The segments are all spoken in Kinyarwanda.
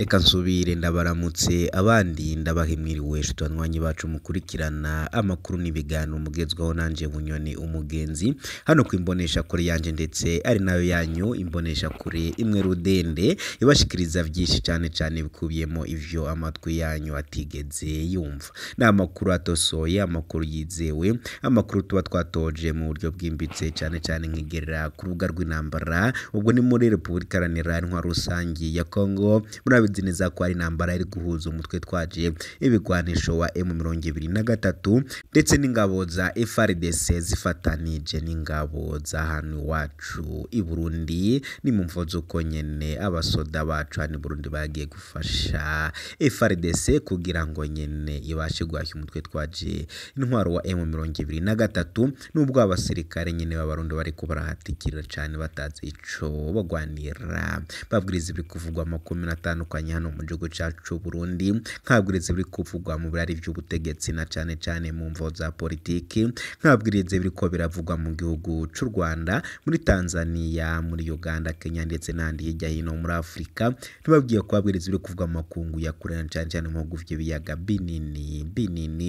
Reka nsubire ndabaramutse abandi ndabahimiriwe abanywanyi bacu mukurikirana amakuru n'ibiganiro mugezwaho nanjye bunyoni umugenzi hano ku imbonesha kure yanjye ndetse ari nayo yanyu imbonesha kure imwe rudende ibashikiriza byinshi cyane cyane bikubiyemo ibyo amatwi yanyu atigeze yumva ni amakuru atosoye amakuru yizewe amakuru tuba twatoje mu buryo bwimbitse cyane cyane nkigerera ku rubuga rw'intambara ubwo ni muri repubulika iharanira intwaro rusange ya kongo muri turabizi neza ko ari intambara iri guhuza umutwe twaje ibigwanisho wa M23 ndetse n'ingabo za FRDC zifatanije n'ingabo za hano iwacu i Burundi ni mu mvo z'uko nyene abasoda bacu hano i Burundi bagiye gufasha FRDC kugira ngo nyene ibashe guhashya umutwe twaje intwaro wa M23 nubwo abasirikare nyene b'abarundi bariko barahatikira cyane batazi icyo bagwanira babwiriza ibikuvugwa ibiri kuvugwa makumyatanu bitandukanye hano mu gihugu cyacu Burundi nkabwiriza biri kuvugwa mu birari by'ubutegetsi na cyane cyane mu mvo za politiki nkabwiriza biri ko biravugwa mu gihugu cy'u Rwanda muri Tanzania muri Uganda Kenya ndetse n'andi hirya hino muri Afurika tubabwiye ko abwiriza biri kuvugwa mu ya kure na cyane cyane mu bihugu by'ibiyaga binini binini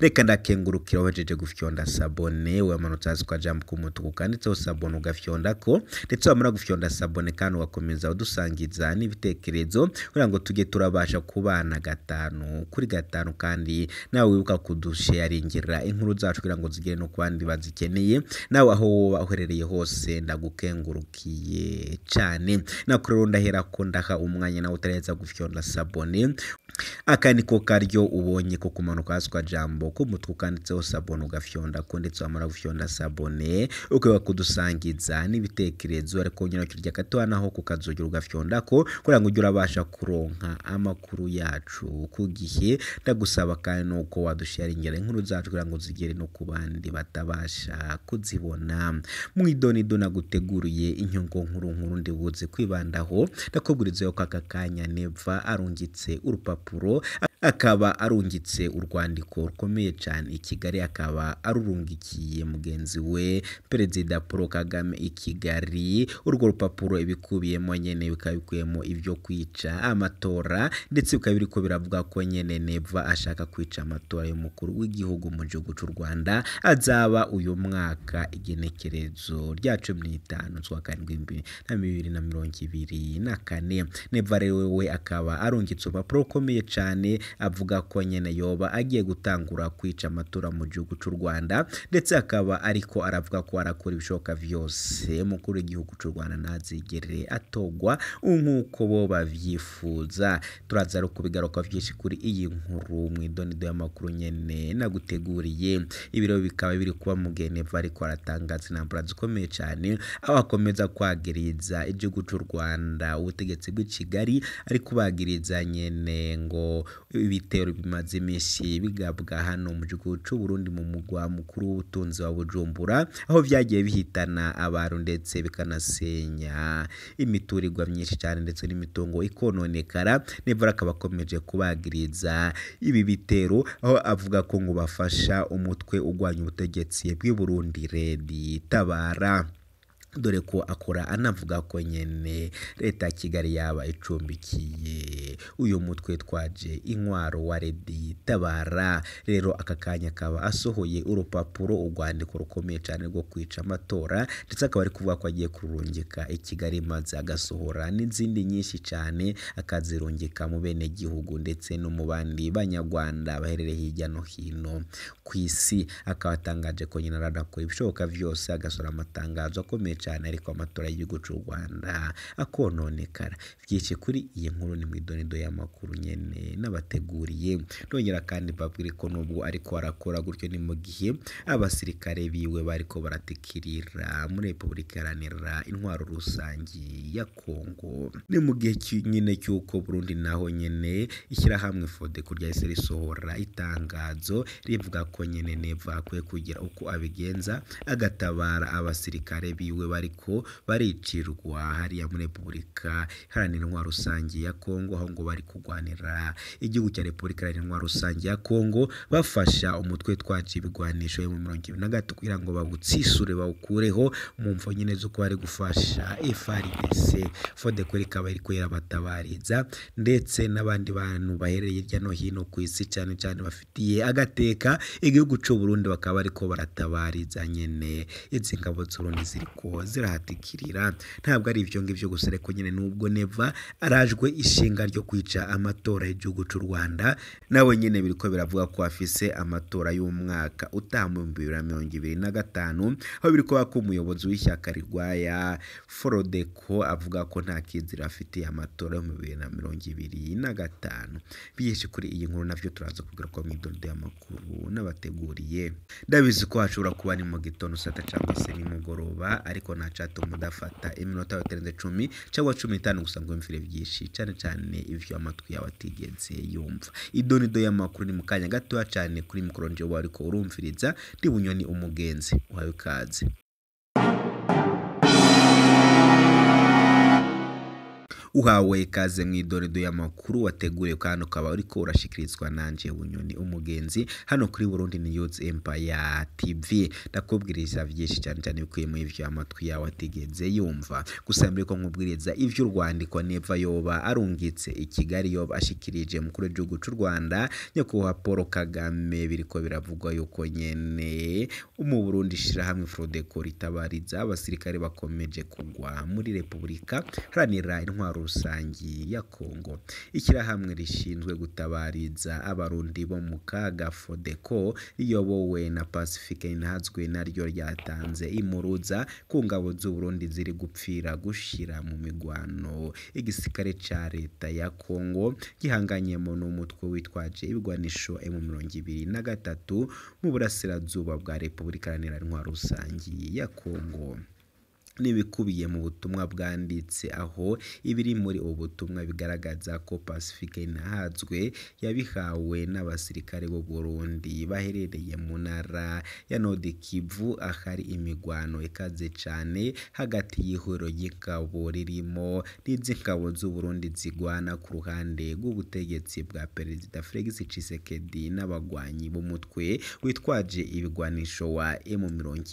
reka ndakengurukira wajeje gufyonda sabone wamanutse hasi ukajambuka umutuku kanditseho sabone ugafyonda ko ndetse wamara gufyonda sabone kandi ugakomeza udusangiza n'ibitekerezo kugira ngo tujye turabasha kubana gatanu kuri gatanu kandi nawe wibuka kudusheyaringira inkuru zacu kugira ngo zigere no ku bandi bazikeneye nawe aho woba uherereye hose ndagukengurukiye cyane nako rero ndahera ko ndaha umwanya nawe utaraheza gufyonda sabone ni ko karyo ubonye ko kumanuka hasi ukajambuka akambo k'umutuku kanditseho sabone ugafyondako ndetse wamara gufyonda sabone ukaba kudusangiza n'ibitekerezo ariko nyine ukirya akatoya aho kukazogera ugafyondako kugira ngo ujye urabasha kuronka amakuru yacu ku gihe ndagusaba kandi nuko wadushyaringira inkuru zacu kugira ngo zigere no ku bandi batabasha kuzibona mu idonido naguteguriye inyungu nkuru nkuru ndi buze kwibandaho ndakubwiriza yuko aka kanya neva arungitse urupapuro akaba arungitse urwandiko rukomeye cyane i Kigali akaba arurungikiye mugenzi we Perezida Paul Kagame i Kigali urwo rupapuro ibikubiyemo nyene bikaba bikuyemo ibyo kwica amatora ndetse bikaba biriko biravuga ko nyene Neva ashaka kwica amatora y'umukuru w'igihugu mu gihugu cy'u Rwanda azaba uyu mwaka igenekerezo rya cumi n'itanu zwa karindwi na bibiri na mirongo ibiri na kane Neva rero we akaba arungitse urupapuro rukomeye cyane avuga ko nyine yoba agiye gutangura kwica amatora mu gihugu cy'u Rwanda ndetse akaba ariko aravuga ko arakora ibishoboka byose mukuru w'igihugu cy'u Rwanda ntazigere atogwa nk'uko bo babyifuza turaza ari kubigaruka byinshi kuri iyi nkuru mu idonido y'amakuru nyine naguteguriye ibiro bikaba biri kuba mu ariko aratangaza intambara zikomeye cyane aho akomeza kwagiriza igihugu cy'u Rwanda ubutegetsi bw'i Kigali ari kubagiriza nyine ngo ibitero bimaze iminsi bigabwa hano mu gihugu cy'u Burundi mu mugwa mukuru w'ubutunzi wa Bujumbura aho byagiye bihitana abantu ndetse bikanasenya imiturirwa myinshi cyane ndetse n'imitungo ikononekara Never akaba akomeje kubagiriza ibi bitero aho avuga ko ngo bafasha umutwe urwanya ubutegetsi bw'i Burundi RED tabara dore ko akora anavuga ko nyine leta ya Kigali yaba icumbikiye uyu mutwe twaje intwaro wa redi tabara rero aka kanya akaba asohoye urupapuro urwandiko rukomeye cyane rwo kwica amatora ndetse akaba ari kuvuga ko agiye kurungika i kigali maze agasohora n'izindi nyinshi cyane akazirungika mu bene gihugu ndetse no mu bandi banyarwanda baherereye hirya no hino ku isi akaba atangaje ko nyina aradakora ibishoboka byose agasohora amatangazo akomeye cyane ariko amatora y'igihugu cy'u rwanda akononekara byinshi kuri iyi nkuru ni mu idoni yaduhaye amakuru nyine n'abateguriye nongera kandi mbabwire ko nubwo ariko arakora gutyo ni mu gihe abasirikare biwe bariko baratikirira muri repubulika iharanira intwaro rusange ya kongo ni mu gihe nyine cy'uko burundi naho nyine ishyirahamwe kurya ryahise risohora itangazo rivuga ko nyine neva akwiye kugira uko abigenza agatabara abasirikare biwe bariko baricirwa hariya muri repubulika iharanira intwaro rusange ya kongo aho ngo bari kurwanira igihugu cya repubulika iharanira rusange ya kongo bafasha umutwe twaje ibigwanisho yo mu mirongo ibiri na gatatu kugira ngo bawutsisure bawukureho mu mvo nyine z'uko bari gufasha FRDC FODECO ikaba iri kuyirabatabariza ndetse n'abandi bantu baherereye hirya no hino ku isi cyane cyane bafitiye agateka igihugu cy'u Burundi bakaba ariko baratabariza nyine izi ngabo z'Uburundi ziriko zirahatikirira ntabwo ari ivyo ngivyo gusa ariko nyine nubwo neva arajwe ishinga ryo kwica amatora y'igihugu cy'u rwanda nawe nyine biriko biravuga ko afise amatora y'umwaka utaha na mirongo ibiri na gatanu aho biri kuba ko umuyobozi w'ishyaka rirwaya forodeko avuga ko nta kizira afite amatora yo mu bibiri na mirongo ibiri na gatanu biyeje kuri iyi nkuru navyo turaza kugaruka mu idondo y'amakuru n'abateguriye ndabizi ko hashobora kuba ni mu gitondo sata cyangwa se nimugoroba ariko nta cato mudafata iminota yoterenze cumi cyangwa cumi n'itanu gusa ngo mvire byinshi cyane cyane ivyo ivyo amatwi yawe atigeze yumva idonido y'amakuru ni mu kanya gatoya cane kuri mikoro jewe ariko urumviriza ndi bunyoni umugenzi wawe ikaze uhawe ikaze mu idoredo y'amakuru wateguye kandi ukaba uri ko urashyikirizwa nanjye bunyoni umugenzi hano kuri burundi ni yuzi ya tivi ndakubwiriza byinshi cyane cyane bikuye muri ibyo amatwi yawe atigeze yumva gusa mbere ko nkubwiriza iby'urwandiko neva yoba arungitse i kigali yoba ashyikirije Mukuru w'igihugu cy'u rwanda nyakubahwa paul kagame biri ko biravugwa yuko nyene mu burundi ishyirahamwe frodeko ritabariza abasirikare bakomeje kugwa muri repubulika haranira intwaro rusangi ya Congo ishyirahamwe rishinzwe gutabariza abarundi bo mu kaga FODECO riyobowe na Pacifique Ntazwe naryo ryatanze imuruza ku ngabo z'u Burundi ziri gupfira gushyira mu migwano igisirikare cya leta ya Congo gihanganyemo n'umutwe witwaje ibigwanisho na gatatu mu burasirazuba bwa Repubulika Iharanira Intwaro ya Congo n'ibikubiye mu butumwa bwanditse aho ibiri muri ubu butumwa bigaragaza ko Pacifique Ntahazwe yabihawe n'abasirikare b'u Burundi baherereye mu ntara ya Nord Kivu ahari imigwano ikaze cyane hagati y'ihuriro ry'ingabo ririmo n'iz'ingabo z'u Burundi zigwana ku ruhande rw'ubutegetsi bwa Perezida Felix Tshisekedi n'abagwanyi b'umutwe witwaje ibigwanisho wa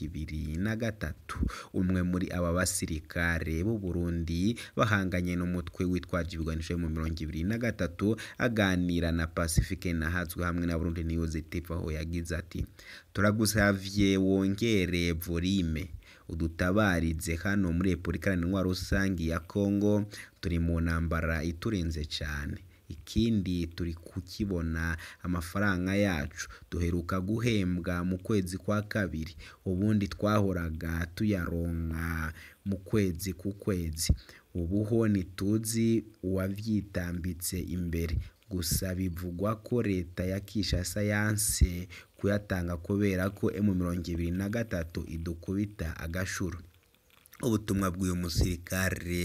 ibiri na gatatu umwe muri aba basirikare b'u Burundi bahanganye n'umutwe witwa ibigwanisho mu mirongo ibiri na gatatu aganira na Pacifique Ntahazwa hamwe na Burundi News TV aho yagize ati turagusavye wongere volume udutabaritse hano muri Repubulika Iharanira Rusange ya Congo turi mu ntambara iturenze cyane ikindi turi kukibona amafaranga yacu duheruka guhembwa mu kwezi kwa kabiri ubundi twahoraga tuyaronka mu kwezi ku kwezi ubuho ntituzi uwabyitambitse imbere gusa bivugwa ko leta ya Kinshasa yanse kuyatanga kubera ko M mirongo ibiri na gatatu idukubita agashuro Ubutumwa bw'uyu musirikare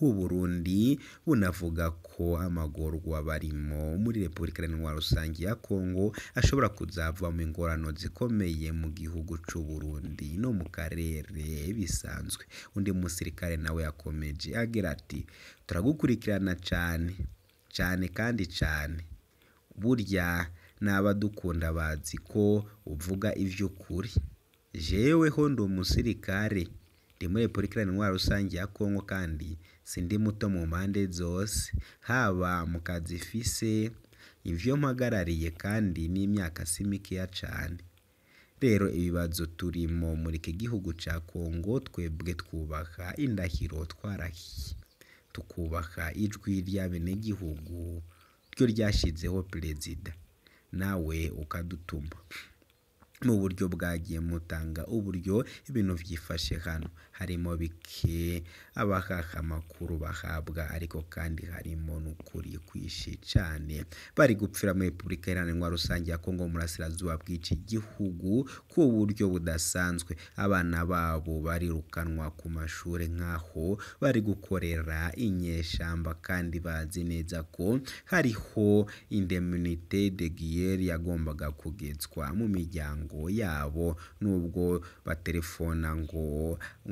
w'u Burundi bunavuga ko amagorwa barimo muri Repubulika Iharanira Rusange ya Kongo ashobora kuzavamo ingorano zikomeye mu gihugu cy'u Burundi no mu karere bisanzwe. Undi musirikare nawe yakomeje agira ati turagukurikirana cyane cyane kandi cyane burya n'abadukunda bazi ko uvuga iby'ukuri jeweho ndi umusirikare muri Repubulika Iharanira Rusange ya Kongo kandi sindi muto mu mpande zose, haba mu kazi mfise, ivyo mpagarariye kandi n'imyaka si mikeya cane. Rero ibibazo turimo muri iki gihugu cya Kongo twebwe twubaka indahiro twarahiye, tukubaka ijwi rya ry'abenegihugu, ryo ryashizeho perezida, nawe ukadutuma. mu buryo bwagiye mutanga uburyo ibintu byifashe hano harimo bike abahaha amakuru bahabwa ariko kandi harimo n'ukuri kwishi cyane bari gupfira muri repubulika iharanirwa rusange ya kongo murasirazuba bw'iki gihugu ku buryo budasanzwe abana babo barirukanwa ku mashuri nk'aho bari gukorera inyeshyamba kandi bazi neza ko hariho indemunite de giyeri yagombaga kugetswa mu miryango miryango yabo nubwo baterefona ngo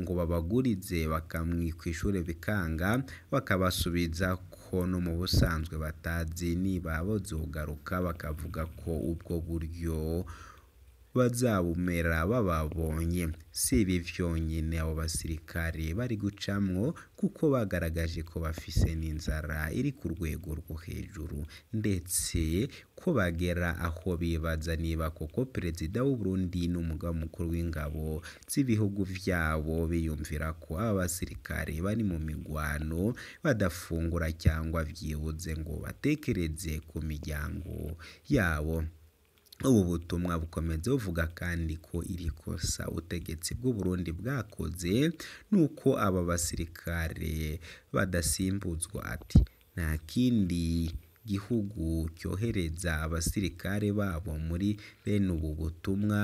ngo babagurize bakamwi ishuri bikanga bakabasubiza ko no mu busanzwe batazi niba bazogaruka bakavuga ko ubwo buryo bazabumera bababonye si ibi byonyine abo basirikare bari gucamwo kuko bagaragaje ko bafise n'inzara iri ku rwego rwo hejuru ndetse ko bagera aho bibaza niba koko perezida w'u Burundi n'umugaba mukuru w'ingabo z'ibihugu byabo biyumvira ko aba basirikare bari mu migwano badafungura cyangwa byibuze ngo batekereze ku miryango yabo ubu butumwa bukomeza buvuga kandi ko iri kosa ubutegetsi bw'u Burundi bwakoze nuko aba basirikare badasimbuzwa ati nta kindi gihugu cyohereza abasirikare babo muri bene ubu butumwa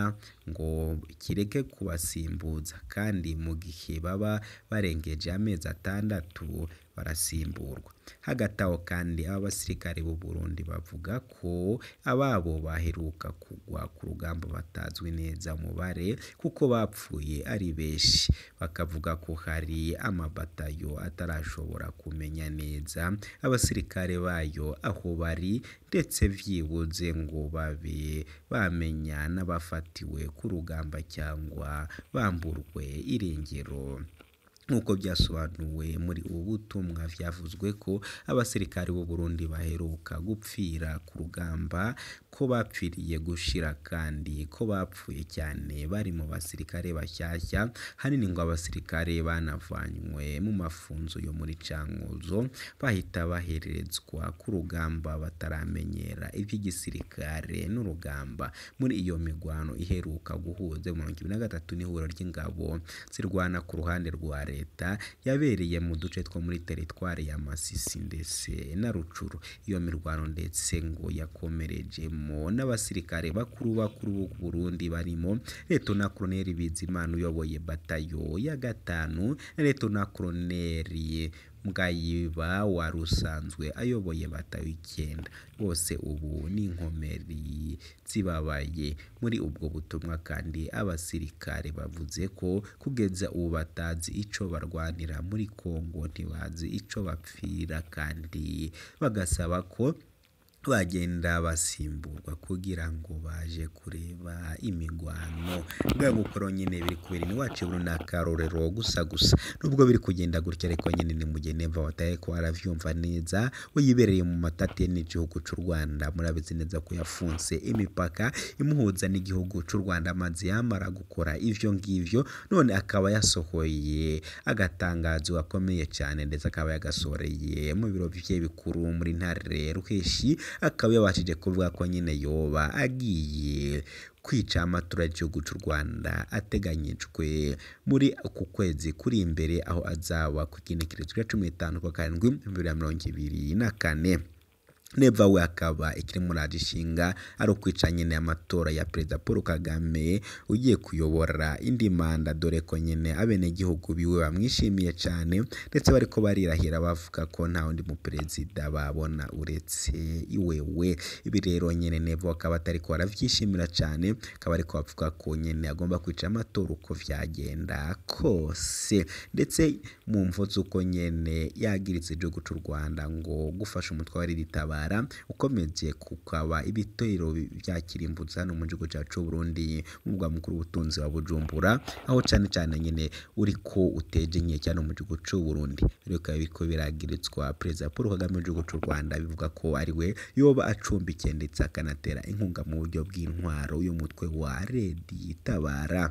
ngo kireke kubasimbuza kandi mu gihe baba barengeje amezi atandatu barasimburwa hagataho kandi aba basirikare b'u Burundi bavuga ko ababo baheruka kugwa ku rugamba batazwi neza umubare kuko bapfuye ari benshi bakavuga ko hari amabatayo atarashobora kumenya neza abasirikare bayo aho bari ndetse byibuze ngo babe bamenya n'abafatiwe k'urugamba cyangwa bamburwe irengero nk'uko byasobanuwe muri ubu butumwa byavuzwe ko abasirikari b'u Burundi baheruka gupfira ku rugamba ko bapfiriye gushira kandi ko bapfuye cyane bari mu basirikare bashyashya hanini ngo abasirikare banavanywe mu mafunzo yo muri Cankuzo bahita bahererezwa ku rugamba bataramenyera iby'igisirikare n'urugamba muri iyo migwano iheruka guhuza mu na gatatu n'ihuriro ry'ingabo zirwana ku ruhande rwa leta yabereye mu duce two muri teritwari ya Masisi ndetse na Rucuru iyo mirwano ndetse ngo yakomerejemo n'abasirikare bakuru bakuru b'u Burundi barimo leto na Colonel Bizimana uyoboye batayo ya gatanu leto na Letona Colonel Bwayiba wari usanzwe ayoboye Batayo icyenda bose ubu ni inkomeri zibabaye muri ubwo butumwa kandi abasirikare bavuze ko kugeza ubu batazi ico barwanira muri Congo ntibazi icyo bapfira kandi bagasaba ko bagenda basimburwa kugira ngo baje kureba imigwano bwa nyine biri kubera iwacu runaka rorero gusa gusa nubwo biri kugenda gutya ariko nyine ni mugene mva wataye ko arabyumva neza wiyibereye mu matate n'igihugu cy'u Rwanda murabizi neza ko yafunze imipaka imuhuza n'igihugu cy'u Rwanda amazi yamara gukora ivyo ngivyo none akaba yasohoye agatangazo gakomeye cyane ndetse akaba yagasoreye mu biro bye bikuru muri ntare rukeshi akaba yabashije kuvuga ko nyine yoba agiye kwica amatora y'igihugu cy'u rwanda ateganyijwe muri uku kwezi kuri imbere aho azaba ku kinekerezo cya cumi n'itanu kwa karindwi bibiri na mirongo ibiri na kane reba we akaba ikirimo gishinga ari ukwica nyine amatora ya perezida paul kagame ugiye kuyobora indi manda dore ko nyine abenegihugu biwe bamwishimiye cyane ndetse bari ko barirahira bavuga ko nta wundi muperezida babona uretse iwewe ibi rero nyine neva bakaba atari ko barabyishimira cyane akaba ko bavuga ko nyine agomba kwica amatora uko byagenda kose ndetse mu mvu uko nyine yagiritse igihugu cy'u rwanda ngo gufasha umutwe wa ritaba indwara ukomeje kukaba ibitero bya kirimbuzi hano mu gihugu cyacu Burundi mu mukuru w'ubutunzi wa Bujumbura aho cyane cyane nyine uri ko uteje nke cyane mu gihugu cy'u Burundi bikaba biriko biragiritswa Perezida Paul Kagame w'igihugu cy'u Rwanda bivuga ko ari we yoba acumbikiye ndetse akanatera inkunga mu buryo bw'intwaro y'umutwe wa Red Tabara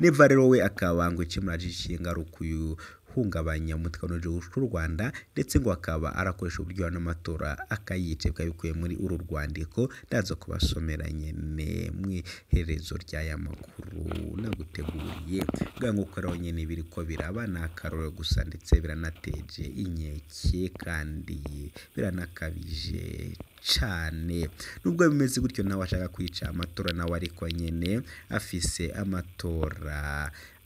Neva rero we akabangwa ikimurajije ngarukuyu uhungabanya umutekano w’u Rwanda ndetse ngo akaba arakoresha uburyo n'amatora akayica bikaba muri uru rwandiko ndaza kubasomera nyine mu iherezo ry'aya makuru naguteguriye bwa nk'uko nyine biri ko biraba ni akarore gusa ndetse biranateje inkeke kandi biranakabije cyane nubwo bimeze gutyo nawe ashaka kwica amatora nawe ariko nyine afise amatora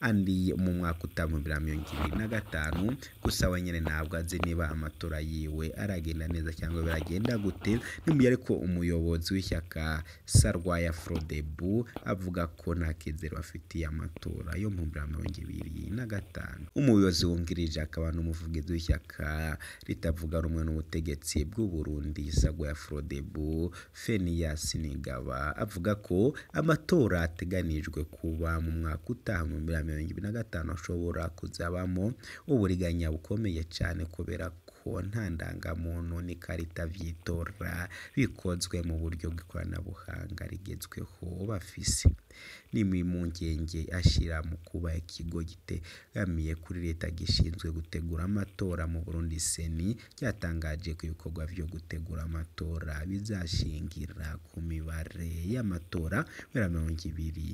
andi mu mwaka utaha mirongo ibiri na gatanu gusa we nyine ntabwo azi niba amatora yiwe aragenda neza cyangwa biragenda gute n'umubyeyi ariko umuyobozi w'ishyaka sarwaya forodebu avuga ko nta kizero afitiye amatora yo mu mirongo ibiri na gatanu umuyobozi wungirije akaba n'umuvugizi w'ishyaka ritavuga rumwe n'ubutegetsi bw'uburundi sarwaya forodebu feniyasi nigaba avuga ko amatora ateganijwe kuba mu mwaka utaha mu mirongwirindwi na gatanu ashobora kuzabamo uburiganya bukomeye cyane kubera ko nta ndangamuntu n'ikarita by'itora bikozwe mu buryo bw'ikoranabuhanga rigezweho bafise ni mu ashyira mu kuba ikigo gitegamiye kuri leta gishinzwe gutegura amatora mu Burundi seni cyatangaje ko ibikorwa byo gutegura amatora bizashingira ku mibare y'amatora mirongo ibiri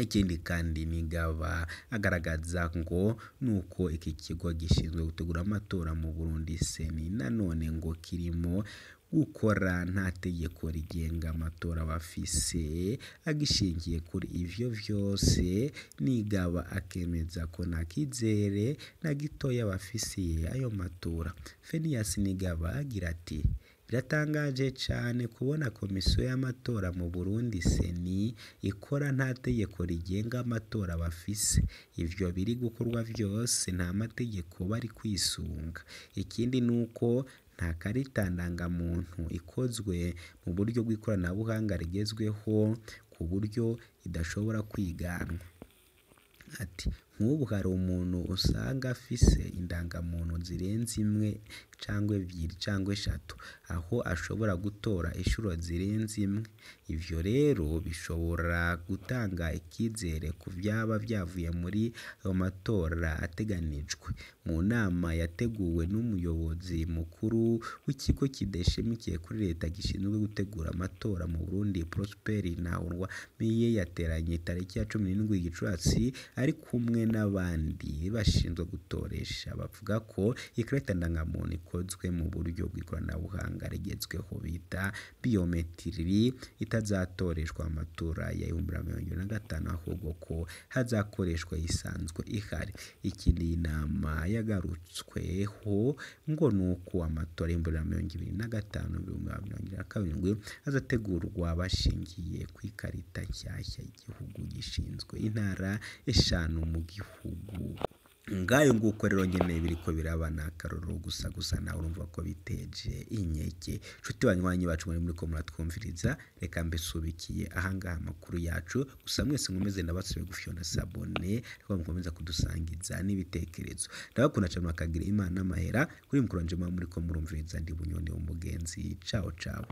ikindi kandi migaba agaragaza ngo nuko iki kigo gishinzwe gutegura amatora mu Burundi seni nanone ngo kirimo gukora nta tegeko rigenga amatora bafise agishingiye kuri ivyo vyose nigaba akemeza ko nta kizere na gitoya bafisiye ayo matora Fenias Nigaba agira ati Biratangaje cyane kubona Komisiyo y'amatora mu Burundi (CENI) ikora nta tegeko rigenga amatora bafise ivyo biri gukorwa byose nta mategeko bari kwisunga ikindi ni uko nta karita ndangamuntu ikozwe mu buryo bw'ikoranabuhanga rigezweho ku buryo idashobora kwiganwa ati “nk'ubu hari umuntu usanga afise indangamuntu zirenze imwe cyangwa ebyiri cyangwa eshatu aho ashobora gutora inshuro zirenze imwe ibyo rero bishobora gutanga icyizere ku byaba byavuye muri ayo matora ateganijwe mu nama yateguwe n'umuyobozi mukuru w'ikigo kidashamikiye kuri leta gishinzwe gutegura amatora mu Burundi Prosper Ntahorwamiye yateranye tariki ya cumi n'indwi Gicurasi ari kumwe n'abandi bashinzwe gutoresha bavuga ko ikarita ndangamuntu zikozwe mu buryo bw'ikoranabuhanga rigezweho bita biyometiri itazatoreshwa amatora ya ibihumbi na mirongo na gatanu ahubwo ko hazakoreshwa isanzwe ihari iki inama yagarutsweho ngo ni uko amatora y'ibihumbi na mirongo ibiri na gatanu ibihumbi na mirongo na karindwi azategurwa bashingiye ku ikarita nshyashya y'igihugu gishinzwe intara eshanu mu gihugu. ngayo nguko rero ngeneye biri ko biraba ni akarorero gusa gusa nawe urumva ko biteje inkeke inshuti banywanyi bacu muri muri ko muratwumviriza reka mbesubikiye ahangaha amakuru yacu gusa mwese nkomeze nabasubiye gufiyona na sabone reka mukomeza kudusangiza n'ibitekerezo ndabakunda cyane makagira imana n'amahera kuri mukuranje muri ko murumviriza ndi bunyoni umugenzi cawo cawo